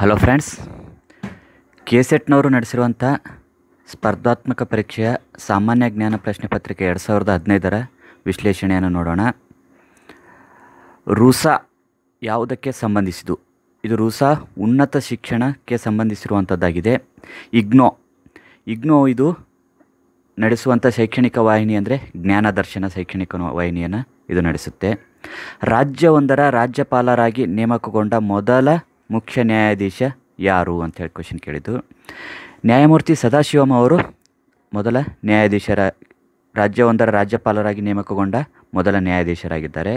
hello friends K ಸೆಟ್ನವರು ನಡೆಸಿರುವಂಥ ಸ್ಪರ್ಧಾತ್ಮಕ ಪರೀಕ್ಷೆಯ ಸಾಮಾನ್ಯ ಜ್ಞಾನ ಪ್ರಶ್ನೆ ಪತ್ರಿಕೆ ಎರಡು ಸಾವಿರದ ಹದಿನೈದರ ವಿಶ್ಲೇಷಣೆಯನ್ನು ನೋಡೋಣ ರೂಸಾ ಯಾವುದಕ್ಕೆ ಸಂಬಂಧಿಸಿದು ಇದು ರೂಸಾ ಉನ್ನತ ಶಿಕ್ಷಣಕ್ಕೆ ಸಂಬಂಧಿಸಿರುವಂಥದ್ದಾಗಿದೆ ಇಗ್ನೋ ಇಗ್ನೋ ಇದು ನಡೆಸುವಂಥ ಶೈಕ್ಷಣಿಕ ವಾಹಿನಿ ಅಂದರೆ ಜ್ಞಾನ ದರ್ಶನ ಶೈಕ್ಷಣಿಕ ವಾಹಿನಿಯನ್ನು ಇದು ನಡೆಸುತ್ತೆ ರಾಜ್ಯವೊಂದರ ರಾಜ್ಯಪಾಲರಾಗಿ ನೇಮಕಗೊಂಡ ಮೊದಲ ಮುಖ್ಯ ನ್ಯಾಯಾಧೀಶ ಯಾರು ಅಂತ ಹೇಳಿ ಕ್ವಶನ್ ಕೇಳಿದ್ದು ನ್ಯಾಯಮೂರ್ತಿ ಸದಾಶಿವಂ ಅವರು ಮೊದಲ ನ್ಯಾಯಾಧೀಶರ ರಾಜ್ಯವೊಂದರ ರಾಜ್ಯಪಾಲರಾಗಿ ನೇಮಕಗೊಂಡ ಮೊದಲ ನ್ಯಾಯಾಧೀಶರಾಗಿದ್ದಾರೆ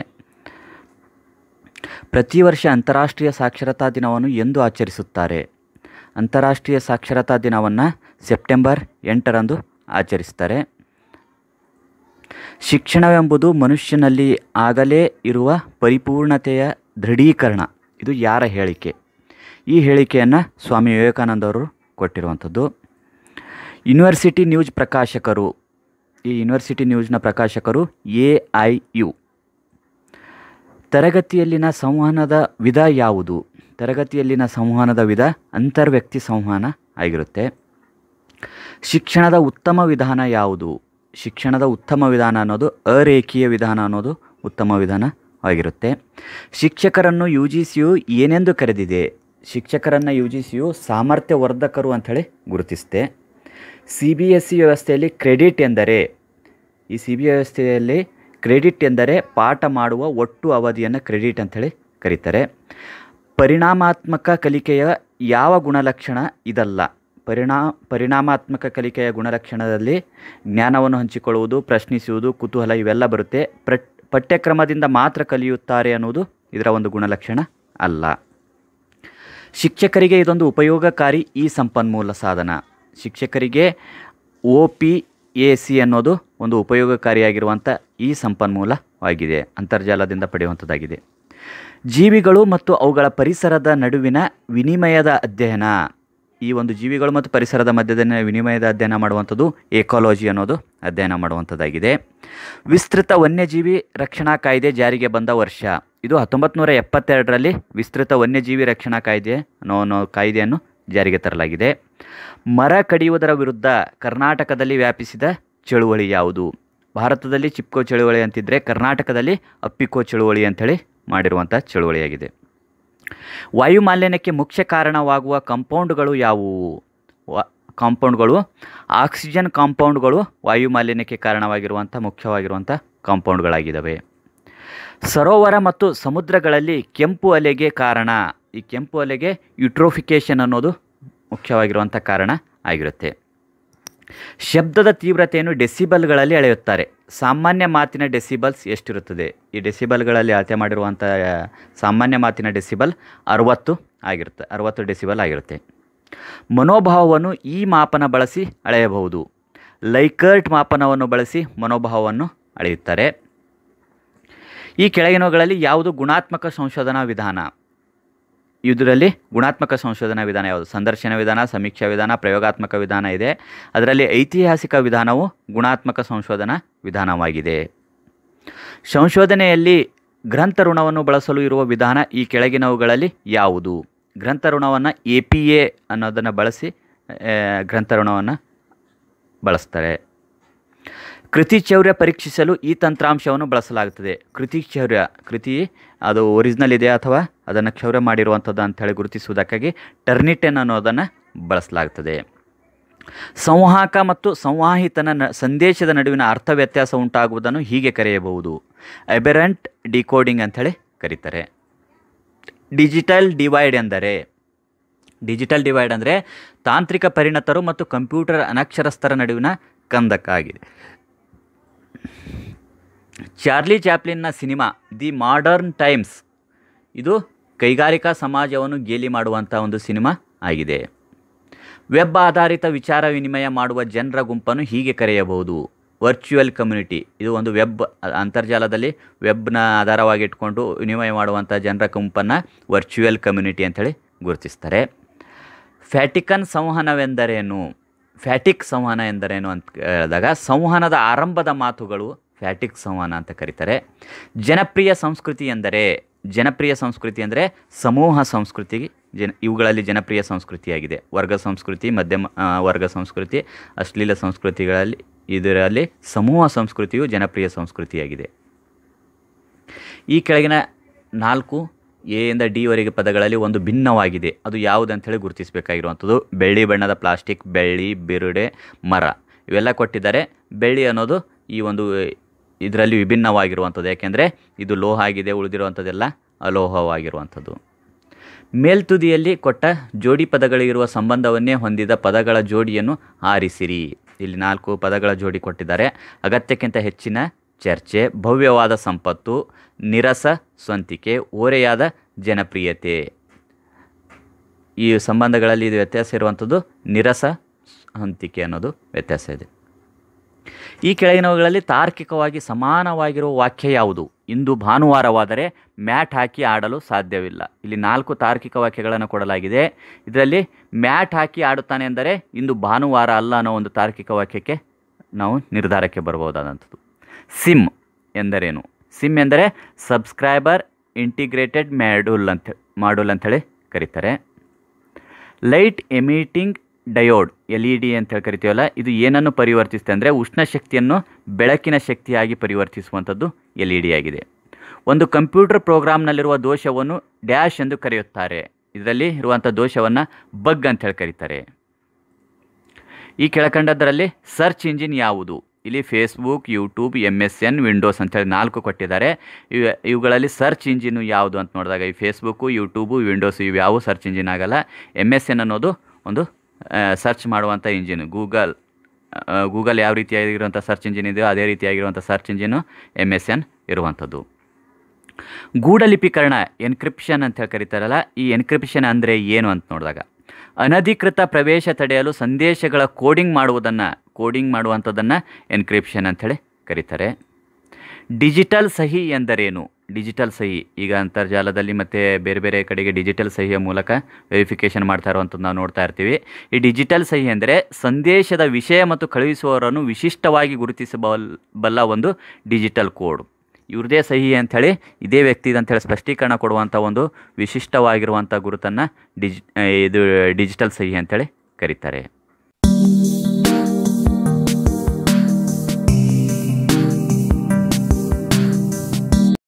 ಪ್ರತಿ ವರ್ಷ ಅಂತಾರಾಷ್ಟ್ರೀಯ ಸಾಕ್ಷರತಾ ದಿನವನ್ನು ಎಂದು ಆಚರಿಸುತ್ತಾರೆ ಅಂತಾರಾಷ್ಟ್ರೀಯ ಸಾಕ್ಷರತಾ ದಿನವನ್ನು ಸೆಪ್ಟೆಂಬರ್ ಎಂಟರಂದು ಆಚರಿಸ್ತಾರೆ ಶಿಕ್ಷಣವೆಂಬುದು ಮನುಷ್ಯನಲ್ಲಿ ಆಗಲೇ ಇರುವ ಪರಿಪೂರ್ಣತೆಯ ದೃಢೀಕರಣ ಇದು ಯಾರ ಹೇಳಿಕೆ ಈ ಹೇಳಿಕೆಯನ್ನು ಸ್ವಾಮಿ ವಿವೇಕಾನಂದವರು ಕೊಟ್ಟಿರುವಂಥದ್ದು ಯೂನಿವರ್ಸಿಟಿ ನ್ಯೂಸ್ ಪ್ರಕಾಶಕರು ಈ ಯೂನಿವರ್ಸಿಟಿ ನ್ಯೂಸ್ನ ಪ್ರಕಾಶಕರು ಎ ಐ ಯು ತರಗತಿಯಲ್ಲಿನ ಸಂವಹನದ ವಿಧ ಯಾವುದು ತರಗತಿಯಲ್ಲಿನ ಸಂವಹನದ ವಿಧ ಅಂತರ್ವ್ಯಕ್ತಿ ಸಂವಹನ ಆಗಿರುತ್ತೆ ಶಿಕ್ಷಣದ ಉತ್ತಮ ವಿಧಾನ ಯಾವುದು ಶಿಕ್ಷಣದ ಉತ್ತಮ ವಿಧಾನ ಅನ್ನೋದು ಅರೇಖೀಯ ವಿಧಾನ ಅನ್ನೋದು ಉತ್ತಮ ವಿಧಾನ ಆಗಿರುತ್ತೆ ಶಿಕ್ಷಕರನ್ನು ಯು ಜಿ ಸಿಯು ಏನೆಂದು ಕರೆದಿದೆ ಶಿಕ್ಷಕರನ್ನು ಯು ಜಿ ಸಿಯು ಸಾಮರ್ಥ್ಯವರ್ಧಕರು ಅಂಥೇಳಿ ಗುರುತಿಸಿದೆ ಸಿ ಬಿ ಎಸ್ ಸಿ ವ್ಯವಸ್ಥೆಯಲ್ಲಿ ಕ್ರೆಡಿಟ್ ಎಂದರೆ ಈ ಸಿ ಬಿ ವ್ಯವಸ್ಥೆಯಲ್ಲಿ ಕ್ರೆಡಿಟ್ ಎಂದರೆ ಪಾಠ ಮಾಡುವ ಒಟ್ಟು ಅವಧಿಯನ್ನು ಕ್ರೆಡಿಟ್ ಅಂಥೇಳಿ ಕರೀತಾರೆ ಪರಿಣಾಮಾತ್ಮಕ ಕಲಿಕೆಯ ಯಾವ ಗುಣಲಕ್ಷಣ ಇದಲ್ಲ ಪರಿಣಾ ಪರಿಣಾಮಾತ್ಮಕ ಕಲಿಕೆಯ ಗುಣಲಕ್ಷಣದಲ್ಲಿ ಜ್ಞಾನವನ್ನು ಹಂಚಿಕೊಳ್ಳುವುದು ಪ್ರಶ್ನಿಸುವುದು ಕುತೂಹಲ ಇವೆಲ್ಲ ಬರುತ್ತೆ ಪಠ್ಯಕ್ರಮದಿಂದ ಮಾತ್ರ ಕಲಿಯುತ್ತಾರೆ ಅನ್ನೋದು ಇದರ ಒಂದು ಗುಣಲಕ್ಷಣ ಅಲ್ಲ ಶಿಕ್ಷಕರಿಗೆ ಇದೊಂದು ಉಪಯೋಗಕಾರಿ ಈ ಸಂಪನ್ಮೂಲ ಸಾಧನ ಶಿಕ್ಷಕರಿಗೆ ಒ ಪಿ ಎ ಸಿ ಅನ್ನೋದು ಒಂದು ಉಪಯೋಗಕಾರಿಯಾಗಿರುವಂಥ ಈ ಸಂಪನ್ಮೂಲವಾಗಿದೆ ಅಂತರ್ಜಾಲದಿಂದ ಪಡೆಯುವಂಥದ್ದಾಗಿದೆ ಜೀವಿಗಳು ಮತ್ತು ಅವುಗಳ ಪರಿಸರದ ನಡುವಿನ ವಿನಿಮಯದ ಅಧ್ಯಯನ ಈ ಒಂದು ಜೀವಿಗಳು ಮತ್ತು ಪರಿಸರದ ಮಧ್ಯದ ವಿನಿಮಯದ ಅಧ್ಯಯನ ಮಾಡುವಂಥದ್ದು ಏಕಾಲಜಿ ಅನ್ನೋದು ಅಧ್ಯಯನ ಮಾಡುವಂಥದ್ದಾಗಿದೆ ವಿಸ್ತೃತ ವನ್ಯಜೀವಿ ರಕ್ಷಣಾ ಕಾಯ್ದೆ ಜಾರಿಗೆ ಬಂದ ವರ್ಷ ಇದು ಹತ್ತೊಂಬತ್ತು ನೂರ ಎಪ್ಪತ್ತೆರಡರಲ್ಲಿ ವಿಸ್ತೃತ ವನ್ಯಜೀವಿ ರಕ್ಷಣಾ ಕಾಯ್ದೆ ಅನ್ನೋ ಕಾಯ್ದೆಯನ್ನು ಜಾರಿಗೆ ತರಲಾಗಿದೆ ಮರ ಕಡಿಯುವುದರ ವಿರುದ್ಧ ಕರ್ನಾಟಕದಲ್ಲಿ ವ್ಯಾಪಿಸಿದ ಚಳುವಳಿ ಯಾವುದು ಭಾರತದಲ್ಲಿ ಚಿಪ್ಕೋ ಚಳುವಳಿ ಅಂತಿದ್ದರೆ ಕರ್ನಾಟಕದಲ್ಲಿ ಅಪ್ಪಿಕೋ ಚಳುವಳಿ ಅಂಥೇಳಿ ಮಾಡಿರುವಂಥ ಚಳುವಳಿಯಾಗಿದೆ ವಾಯುಮಾಲಿನ್ಯಕ್ಕೆ ಮಾಲಿನ್ಯಕ್ಕೆ ಮುಖ್ಯ ಕಾರಣವಾಗುವ ಕಾಂಪೌಂಡ್ಗಳು ಯಾವುವು ಕಾಂಪೌಂಡ್ಗಳು ಆಕ್ಸಿಜನ್ ಕಾಂಪೌಂಡ್ಗಳು ವಾಯುಮಾಲಿನ್ಯಕ್ಕೆ ಮಾಲಿನ್ಯಕ್ಕೆ ಕಾರಣವಾಗಿರುವಂಥ ಮುಖ್ಯವಾಗಿರುವಂಥ ಕಾಂಪೌಂಡ್ಗಳಾಗಿದ್ದಾವೆ ಸರೋವರ ಮತ್ತು ಸಮುದ್ರಗಳಲ್ಲಿ ಕೆಂಪು ಅಲೆಗೆ ಕಾರಣ ಈ ಕೆಂಪು ಅಲೆಗೆ ಯುಟ್ರೋಫಿಕೇಶನ್ ಅನ್ನೋದು ಮುಖ್ಯವಾಗಿರುವಂಥ ಕಾರಣ ಆಗಿರುತ್ತೆ ಶಬ್ದದ ತೀವ್ರತೆಯನ್ನು ಡೆಸಿಬಲ್ಗಳಲ್ಲಿ ಅಳೆಯುತ್ತಾರೆ ಸಾಮಾನ್ಯ ಮಾತಿನ ಡೆಸಿಬಲ್ಸ್ ಎಷ್ಟಿರುತ್ತದೆ ಈ ಡೆಸಿಬಲ್ಗಳಲ್ಲಿ ಅಳತೆ ಮಾಡಿರುವಂಥ ಸಾಮಾನ್ಯ ಮಾತಿನ ಡೆಸಿಬಲ್ ಅರುವತ್ತು ಆಗಿರುತ್ತೆ ಅರುವತ್ತು ಡೆಸಿಬಲ್ ಆಗಿರುತ್ತೆ ಮನೋಭಾವವನ್ನು ಈ ಮಾಪನ ಬಳಸಿ ಅಳೆಯಬಹುದು ಲೈಕರ್ಟ್ ಮಾಪನವನ್ನು ಬಳಸಿ ಮನೋಭಾವವನ್ನು ಅಳೆಯುತ್ತಾರೆ ಈ ಕೆಳಗಿನವುಗಳಲ್ಲಿ ಯಾವುದು ಗುಣಾತ್ಮಕ ಸಂಶೋಧನಾ ವಿಧಾನ ಇದರಲ್ಲಿ ಗುಣಾತ್ಮಕ ಸಂಶೋಧನಾ ವಿಧಾನ ಯಾವುದು ಸಂದರ್ಶನ ವಿಧಾನ ಸಮೀಕ್ಷಾ ವಿಧಾನ ಪ್ರಯೋಗಾತ್ಮಕ ವಿಧಾನ ಇದೆ ಅದರಲ್ಲಿ ಐತಿಹಾಸಿಕ ವಿಧಾನವು ಗುಣಾತ್ಮಕ ಸಂಶೋಧನಾ ವಿಧಾನವಾಗಿದೆ ಸಂಶೋಧನೆಯಲ್ಲಿ ಗ್ರಂಥ ಋಣವನ್ನು ಬಳಸಲು ಇರುವ ವಿಧಾನ ಈ ಕೆಳಗಿನವುಗಳಲ್ಲಿ ಯಾವುದು ಗ್ರಂಥ ಋಣವನ್ನು ಎ ಪಿ ಎ ಅನ್ನೋದನ್ನು ಬಳಸಿ ಗ್ರಂಥ ಋಣವನ್ನು ಬಳಸ್ತಾರೆ ಕೃತಿ ಚೌರ್ಯ ಪರೀಕ್ಷಿಸಲು ಈ ತಂತ್ರಾಂಶವನ್ನು ಬಳಸಲಾಗುತ್ತದೆ ಚೌರ್ಯ ಕೃತಿ ಅದು ಒರಿಜಿನಲ್ ಇದೆ ಅಥವಾ ಅದನ್ನು ಕ್ಷೌರ್ಯ ಮಾಡಿರುವಂಥದ್ದು ಅಂಥೇಳಿ ಗುರುತಿಸುವುದಕ್ಕಾಗಿ ಟರ್ನಿಟೆನ್ ಅನ್ನೋದನ್ನು ಬಳಸಲಾಗ್ತದೆ ಸಂವಾಹಕ ಮತ್ತು ಸಂವಾಹಿತನ ನ ಸಂದೇಶದ ನಡುವಿನ ಅರ್ಥ ವ್ಯತ್ಯಾಸ ಉಂಟಾಗುವುದನ್ನು ಹೀಗೆ ಕರೆಯಬಹುದು ಎಬೆರೆಂಟ್ ಡಿಕೋಡಿಂಗ್ ಅಂಥೇಳಿ ಕರೀತಾರೆ ಡಿಜಿಟಲ್ ಡಿವೈಡ್ ಎಂದರೆ ಡಿಜಿಟಲ್ ಡಿವೈಡ್ ಅಂದರೆ ತಾಂತ್ರಿಕ ಪರಿಣತರು ಮತ್ತು ಕಂಪ್ಯೂಟರ್ ಅನಕ್ಷರಸ್ಥರ ನಡುವಿನ ಕಂದಕ್ಕಾಗಿದೆ ಚಾರ್ಲಿ ಚಾಪ್ಲಿನ್ನ ಸಿನಿಮಾ ದಿ ಮಾಡರ್ನ್ ಟೈಮ್ಸ್ ಇದು ಕೈಗಾರಿಕಾ ಸಮಾಜವನ್ನು ಗೇಲಿ ಮಾಡುವಂಥ ಒಂದು ಸಿನಿಮಾ ಆಗಿದೆ ವೆಬ್ ಆಧಾರಿತ ವಿಚಾರ ವಿನಿಮಯ ಮಾಡುವ ಜನರ ಗುಂಪನ್ನು ಹೀಗೆ ಕರೆಯಬಹುದು ವರ್ಚುವಲ್ ಕಮ್ಯುನಿಟಿ ಇದು ಒಂದು ವೆಬ್ ಅಂತರ್ಜಾಲದಲ್ಲಿ ವೆಬ್ನ ಆಧಾರವಾಗಿಟ್ಕೊಂಡು ವಿನಿಮಯ ಮಾಡುವಂಥ ಜನರ ಗುಂಪನ್ನು ವರ್ಚುವಲ್ ಕಮ್ಯುನಿಟಿ ಅಂಥೇಳಿ ಗುರುತಿಸ್ತಾರೆ ಫ್ಯಾಟಿಕನ್ ಸಂವಹನವೆಂದರೇನು ಫ್ಯಾಟಿಕ್ ಸಂವಹನ ಎಂದರೇನು ಅಂತ ಹೇಳಿದಾಗ ಸಂವಹನದ ಆರಂಭದ ಮಾತುಗಳು ಫ್ಯಾಟಿಕ್ ಸಂವಹನ ಅಂತ ಕರೀತಾರೆ ಜನಪ್ರಿಯ ಸಂಸ್ಕೃತಿ ಎಂದರೆ ಜನಪ್ರಿಯ ಸಂಸ್ಕೃತಿ ಅಂದರೆ ಸಮೂಹ ಸಂಸ್ಕೃತಿ ಜನ ಇವುಗಳಲ್ಲಿ ಜನಪ್ರಿಯ ಸಂಸ್ಕೃತಿಯಾಗಿದೆ ವರ್ಗ ಸಂಸ್ಕೃತಿ ಮಧ್ಯಮ ವರ್ಗ ಸಂಸ್ಕೃತಿ ಅಶ್ಲೀಲ ಸಂಸ್ಕೃತಿಗಳಲ್ಲಿ ಇದರಲ್ಲಿ ಸಮೂಹ ಸಂಸ್ಕೃತಿಯು ಜನಪ್ರಿಯ ಸಂಸ್ಕೃತಿಯಾಗಿದೆ ಈ ಕೆಳಗಿನ ನಾಲ್ಕು ಎ ಎಯಿಂದ ಡಿವರೆಗೆ ಪದಗಳಲ್ಲಿ ಒಂದು ಭಿನ್ನವಾಗಿದೆ ಅದು ಯಾವುದಂಥೇಳಿ ಗುರುತಿಸಬೇಕಾಗಿರುವಂಥದ್ದು ಬೆಳ್ಳಿ ಬಣ್ಣದ ಪ್ಲಾಸ್ಟಿಕ್ ಬೆಳ್ಳಿ ಬಿರುಡೆ ಮರ ಇವೆಲ್ಲ ಕೊಟ್ಟಿದ್ದಾರೆ ಬೆಳ್ಳಿ ಅನ್ನೋದು ಈ ಒಂದು ಇದರಲ್ಲಿ ವಿಭಿನ್ನವಾಗಿರುವಂಥದ್ದು ಯಾಕೆಂದರೆ ಇದು ಲೋಹ ಆಗಿದೆ ಉಳಿದಿರುವಂಥದ್ದೆಲ್ಲ ಅಲೋಹವಾಗಿರುವಂಥದ್ದು ಮೇಲ್ತುದಿಯಲ್ಲಿ ಕೊಟ್ಟ ಜೋಡಿ ಪದಗಳಿರುವ ಸಂಬಂಧವನ್ನೇ ಹೊಂದಿದ ಪದಗಳ ಜೋಡಿಯನ್ನು ಆರಿಸಿರಿ ಇಲ್ಲಿ ನಾಲ್ಕು ಪದಗಳ ಜೋಡಿ ಕೊಟ್ಟಿದ್ದಾರೆ ಅಗತ್ಯಕ್ಕಿಂತ ಹೆಚ್ಚಿನ ಚರ್ಚೆ ಭವ್ಯವಾದ ಸಂಪತ್ತು ನಿರಸ ಸ್ವಂತಿಕೆ ಓರೆಯಾದ ಜನಪ್ರಿಯತೆ ಈ ಸಂಬಂಧಗಳಲ್ಲಿ ಇದು ವ್ಯತ್ಯಾಸ ಇರುವಂಥದ್ದು ನಿರಸ ಹಂತಿಕೆ ಅನ್ನೋದು ವ್ಯತ್ಯಾಸ ಇದೆ ಈ ಕೆಳಗಿನವುಗಳಲ್ಲಿ ತಾರ್ಕಿಕವಾಗಿ ಸಮಾನವಾಗಿರುವ ವಾಕ್ಯ ಯಾವುದು ಇಂದು ಭಾನುವಾರವಾದರೆ ಮ್ಯಾಟ್ ಹಾಕಿ ಆಡಲು ಸಾಧ್ಯವಿಲ್ಲ ಇಲ್ಲಿ ನಾಲ್ಕು ತಾರ್ಕಿಕ ವಾಕ್ಯಗಳನ್ನು ಕೊಡಲಾಗಿದೆ ಇದರಲ್ಲಿ ಮ್ಯಾಟ್ ಹಾಕಿ ಆಡುತ್ತಾನೆ ಅಂದರೆ ಇಂದು ಭಾನುವಾರ ಅಲ್ಲ ಅನ್ನೋ ಒಂದು ತಾರ್ಕಿಕ ವಾಕ್ಯಕ್ಕೆ ನಾವು ನಿರ್ಧಾರಕ್ಕೆ ಬರಬಹುದಾದಂಥದ್ದು ಸಿಮ್ ಎಂದರೇನು ಸಿಮ್ ಎಂದರೆ ಸಬ್ಸ್ಕ್ರೈಬರ್ ಇಂಟಿಗ್ರೇಟೆಡ್ ಮ್ಯಾಡ್ಯೂಲ್ ಅಂತ ಮಾಡ್ಯೂಲ್ ಅಂಥೇಳಿ ಕರೀತಾರೆ light emitting diode L E D ಅಂತೇಳಿ ಕರಿತೀವಲ್ಲ ಇದು ಏನನ್ನು ಪರಿವರ್ತಿಸುತ್ತೆ ಅಂದರೆ ಉಷ್ಣ ಶಕ್ತಿಯನ್ನು ಬೆಳಕಿನ ಶಕ್ತಿಯಾಗಿ ಪರಿವರ್ತಿಸುವಂಥದ್ದು ಎಲ್ ಇ ಡಿ ಆಗಿದೆ ಒಂದು ಕಂಪ್ಯೂಟರ್ ಪ್ರೋಗ್ರಾಮ್ನಲ್ಲಿರುವ ದೋಷವನ್ನು ಡ್ಯಾಶ್ ಎಂದು ಕರೆಯುತ್ತಾರೆ ಇದರಲ್ಲಿ ಇರುವಂಥ ದೋಷವನ್ನು ಬಗ್ ಅಂತೇಳಿ ಕರೀತಾರೆ ಈ ಕೆಳಕಂಡದರಲ್ಲಿ ಸರ್ಚ್ ಇಂಜಿನ್ ಯಾವುದು ಇಲ್ಲಿ Facebook YouTube M S N Windows ಅಂತೇಳಿ ನಾಲ್ಕು ಕೊಟ್ಟಿದ್ದಾರೆ ಇವು ಇವುಗಳಲ್ಲಿ ಸರ್ಚ್ ಇಂಜಿನ್ ಯಾವುದು ಅಂತ ನೋಡಿದಾಗ ಈ ಫೇಸ್ಬುಕ್ಕು ಯೂಟ್ಯೂಬು ವಿಂಡೋಸ್ ಇವು ಯಾವ ಸರ್ಚ್ ಇಂಜಿನ್ ಆಗಲ್ಲ ಎಮ್ ಎಸ್ ಎನ್ ಅನ್ನೋದು ಒಂದು ಸರ್ಚ್ ಮಾಡುವಂಥ ಇಂಜಿನ್ ಗೂಗಲ್ ಗೂಗಲ್ ಯಾವ ರೀತಿಯಾಗಿರುವಂಥ ಸರ್ಚ್ ಇಂಜಿನ್ ಇದೆಯೋ ಅದೇ ರೀತಿಯಾಗಿರುವಂಥ search engine M S N ಇರುವಂಥದ್ದು ಗೂಢಲಿಪೀಕರಣ ಎನ್ಕ್ರಿಪ್ಷನ್ ಅಂತ ಹೇಳಿ ಕರೀತಾರಲ್ಲ ಈ ಎನ್ಕ್ರಿಪ್ಷನ್ ಅಂದರೆ ಏನು ಅಂತ ನೋಡಿದಾಗ ಅನಧಿಕೃತ ಪ್ರವೇಶ ತಡೆಯಲು ಸಂದೇಶಗಳ ಕೋಡಿಂಗ್ ಮಾಡುವುದನ್ನು ಕೋಡಿಂಗ್ ಮಾಡುವಂಥದ್ದನ್ನು ಎನ್ಕ್ರಿಪ್ಷನ್ ಅಂಥೇಳಿ ಕರೀತಾರೆ ಡಿಜಿಟಲ್ ಸಹಿ ಎಂದರೇನು ಡಿಜಿಟಲ್ ಸಹಿ ಈಗ ಅಂತರ್ಜಾಲದಲ್ಲಿ ಮತ್ತು ಬೇರೆ ಬೇರೆ ಕಡೆಗೆ ಡಿಜಿಟಲ್ ಸಹಿಯ ಮೂಲಕ ವೆರಿಫಿಕೇಶನ್ ಮಾಡ್ತಾ ಇರುವಂಥದ್ದು ನಾವು ನೋಡ್ತಾ ಇರ್ತೀವಿ ಈ ಡಿಜಿಟಲ್ ಸಹಿ ಅಂದರೆ ಸಂದೇಶದ ವಿಷಯ ಮತ್ತು ಕಳುಹಿಸುವವರನ್ನು ವಿಶಿಷ್ಟವಾಗಿ ಗುರುತಿಸಬಲ್ಲ ಬಲ್ಲ ಒಂದು ಡಿಜಿಟಲ್ ಕೋಡ್ ಇವ್ರದೇ ಸಹಿ ಅಂಥೇಳಿ ಇದೇ ವ್ಯಕ್ತಿದು ಅಂಥೇಳಿ ಸ್ಪಷ್ಟೀಕರಣ ಕೊಡುವಂಥ ಒಂದು ವಿಶಿಷ್ಟವಾಗಿರುವಂಥ ಗುರುತನ್ನು ಡಿಜಿ ಇದು ಡಿಜಿಟಲ್ ಸಹಿ ಅಂಥೇಳಿ ಕರೀತಾರೆ